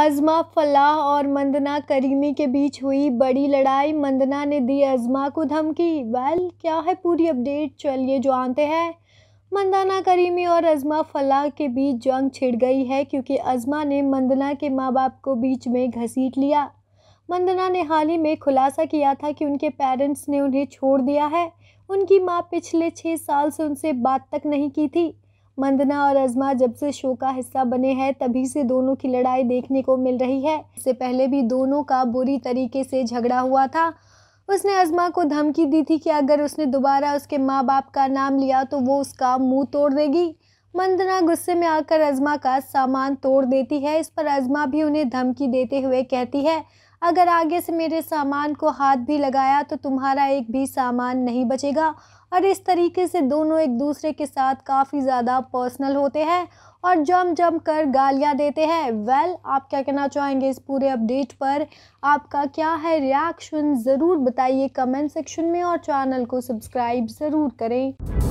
अज़मा फलाह और मंदना करीमी के बीच हुई बड़ी लड़ाई मंदना ने दी अज़मा को धमकी वेल क्या है पूरी अपडेट चलिए जो आते हैं मंदना करीमी और अज़मा फलाह के बीच जंग छिड़ गई है क्योंकि अज़मा ने मंदना के माँ बाप को बीच में घसीट लिया मंदना ने हाल ही में खुलासा किया था कि उनके पेरेंट्स ने उन्हें छोड़ दिया है उनकी माँ पिछले छः साल से उनसे बात तक नहीं की थी मंदना और अजमा जब से शो का हिस्सा बने हैं तभी से दोनों की लड़ाई देखने को मिल रही है इससे पहले भी दोनों का बुरी तरीके से झगड़ा हुआ था उसने अजमा को धमकी दी थी कि अगर उसने दोबारा उसके माँ बाप का नाम लिया तो वो उसका मुंह तोड़ देगी मंदना गुस्से में आकर अजमा का सामान तोड़ देती है इस पर अजमा भी उन्हें धमकी देते हुए कहती है अगर आगे से मेरे सामान को हाथ भी लगाया तो तुम्हारा एक भी सामान नहीं बचेगा और इस तरीके से दोनों एक दूसरे के साथ काफ़ी ज़्यादा पर्सनल होते हैं और जम जम कर गालियाँ देते हैं वेल well, आप क्या कहना चाहेंगे इस पूरे अपडेट पर आपका क्या है रिएक्शन ज़रूर बताइए कमेंट सेक्शन में और चैनल को सब्सक्राइब ज़रूर करें